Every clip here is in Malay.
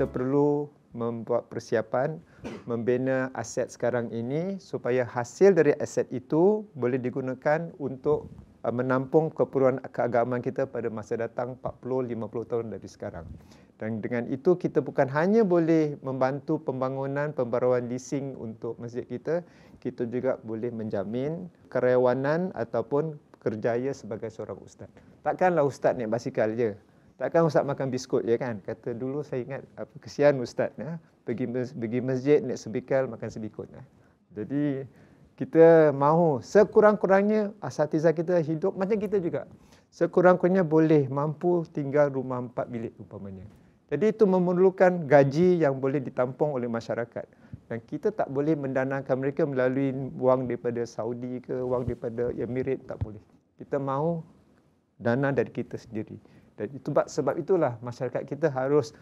kita perlu membuat persiapan membina aset sekarang ini supaya hasil dari aset itu boleh digunakan untuk uh, menampung keperluan keagamaan kita pada masa datang 40 50 tahun dari sekarang. Dan dengan itu kita bukan hanya boleh membantu pembangunan pembaruan leasing untuk masjid kita, kita juga boleh menjamin kerewanan ataupun kerjaya sebagai seorang ustaz. Takkanlah ustaz naik basikal je. Takkan ustaz makan biskut je kan? Kata dulu saya ingat apa kesian ustaz ya. Pergi pergi masjid naik sebikal makan sebikut ya. Jadi kita mahu sekurang-kurangnya asatiza kita hidup macam kita juga. Sekurang-kurangnya boleh mampu tinggal rumah empat bilik umpamanya. Jadi itu memerlukan gaji yang boleh ditampung oleh masyarakat. Dan kita tak boleh mendanakan mereka melalui wang daripada Saudi ke wang daripada Emirates, tak boleh. Kita mahu dana dari kita sendiri. Dan itu sebab itulah masyarakat kita harus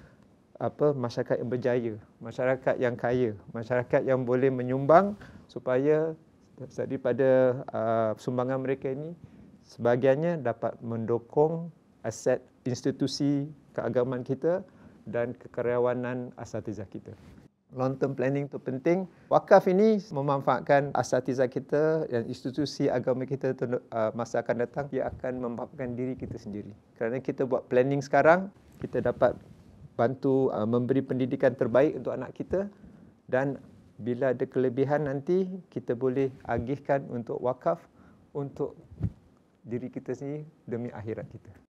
apa masyarakat yang berjaya, masyarakat yang kaya, masyarakat yang boleh menyumbang supaya daripada uh, sumbangan mereka ini sebagiannya dapat mendukung aset institusi keagamaan kita dan kekaryawanan asatizah kita long term planning itu penting. Wakaf ini memanfaatkan asatiza kita dan institusi agama kita tu, uh, masa akan datang ia akan memanfaatkan diri kita sendiri. Kerana kita buat planning sekarang, kita dapat bantu uh, memberi pendidikan terbaik untuk anak kita dan bila ada kelebihan nanti kita boleh agihkan untuk wakaf untuk diri kita sendiri demi akhirat kita.